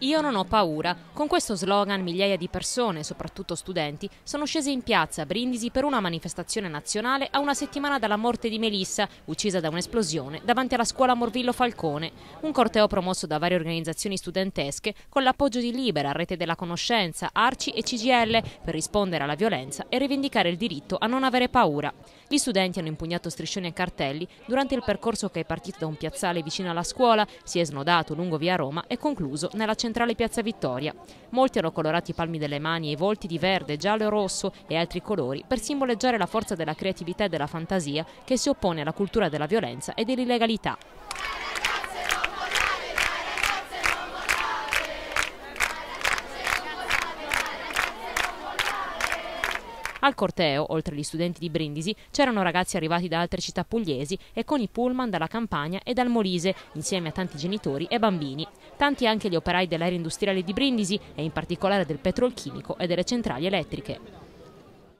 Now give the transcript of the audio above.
Io non ho paura. Con questo slogan migliaia di persone, soprattutto studenti, sono scese in piazza a Brindisi per una manifestazione nazionale a una settimana dalla morte di Melissa, uccisa da un'esplosione, davanti alla scuola Morvillo Falcone. Un corteo promosso da varie organizzazioni studentesche con l'appoggio di Libera, Rete della Conoscenza, Arci e CGL per rispondere alla violenza e rivendicare il diritto a non avere paura. Gli studenti hanno impugnato striscioni e cartelli durante il percorso che è partito da un piazzale vicino alla scuola, si è snodato lungo via Roma e concluso nella centrale centrale Piazza Vittoria. Molti hanno colorato i palmi delle mani e i volti di verde, giallo e rosso e altri colori per simboleggiare la forza della creatività e della fantasia che si oppone alla cultura della violenza e dell'illegalità. Al corteo, oltre agli studenti di Brindisi, c'erano ragazzi arrivati da altre città pugliesi e con i pullman dalla Campania e dal Molise, insieme a tanti genitori e bambini. Tanti anche gli operai dell'area industriale di Brindisi e in particolare del petrolchimico e delle centrali elettriche.